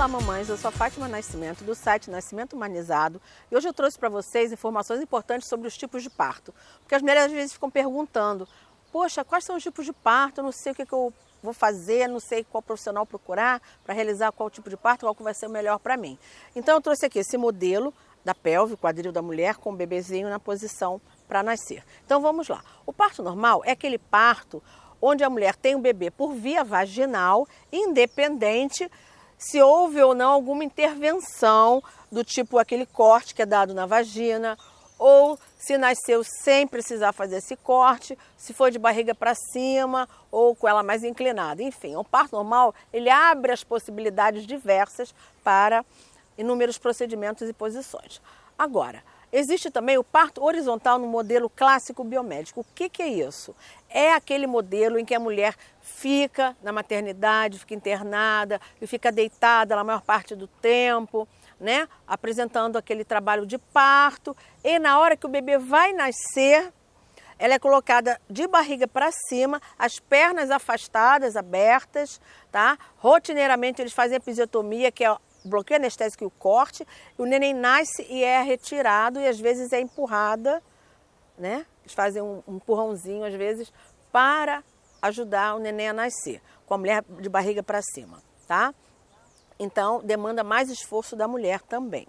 Olá mamães, eu sou a Fátima Nascimento do site Nascimento Humanizado e hoje eu trouxe para vocês informações importantes sobre os tipos de parto, porque as mulheres às vezes ficam perguntando, poxa, quais são os tipos de parto, eu não sei o que, que eu vou fazer, não sei qual profissional procurar para realizar qual tipo de parto, qual que vai ser o melhor para mim. Então eu trouxe aqui esse modelo da pelve, quadril da mulher com o bebezinho na posição para nascer. Então vamos lá. O parto normal é aquele parto onde a mulher tem um bebê por via vaginal, independente se houve ou não alguma intervenção do tipo aquele corte que é dado na vagina, ou se nasceu sem precisar fazer esse corte, se foi de barriga para cima ou com ela mais inclinada. Enfim, o parto normal ele abre as possibilidades diversas para inúmeros procedimentos e posições. Agora, existe também o parto horizontal no modelo clássico biomédico. O que, que é isso? É aquele modelo em que a mulher fica na maternidade, fica internada e fica deitada a maior parte do tempo, né? Apresentando aquele trabalho de parto. E na hora que o bebê vai nascer, ela é colocada de barriga para cima, as pernas afastadas, abertas, tá? Rotineiramente eles fazem episiotomia, que é bloqueio anestésico e o corte. O neném nasce e é retirado e às vezes é empurrada, né? Eles fazem um empurrãozinho às vezes para ajudar o neném a nascer, com a mulher de barriga para cima, tá? Então, demanda mais esforço da mulher também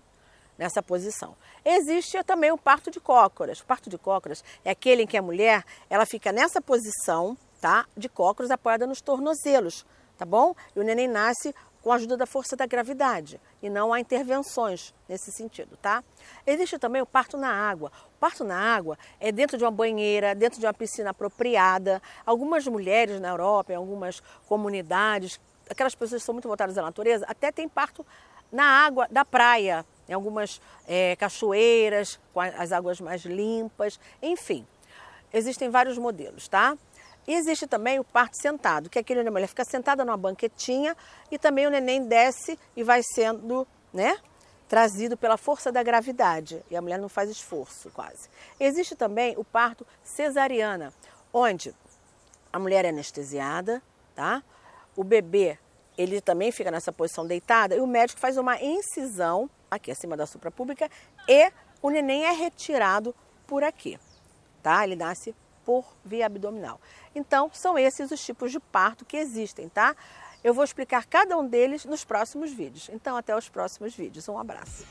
nessa posição. Existe também o parto de cócoras. O parto de cócoras é aquele em que a mulher, ela fica nessa posição, tá? De cócoras apoiada nos tornozelos, tá bom? E o neném nasce com a ajuda da força da gravidade e não há intervenções nesse sentido, tá? Existe também o parto na água. O parto na água é dentro de uma banheira, dentro de uma piscina apropriada. Algumas mulheres na Europa, em algumas comunidades, aquelas pessoas que são muito voltadas à natureza, até tem parto na água da praia, em algumas é, cachoeiras, com as águas mais limpas, enfim. Existem vários modelos, tá? existe também o parto sentado, que é aquele onde a mulher fica sentada numa banquetinha e também o neném desce e vai sendo, né? Trazido pela força da gravidade e a mulher não faz esforço quase. Existe também o parto cesariana, onde a mulher é anestesiada, tá? O bebê ele também fica nessa posição deitada e o médico faz uma incisão aqui acima da supra pública e o neném é retirado por aqui, tá? Ele nasce por via abdominal. Então, são esses os tipos de parto que existem, tá? Eu vou explicar cada um deles nos próximos vídeos. Então, até os próximos vídeos. Um abraço.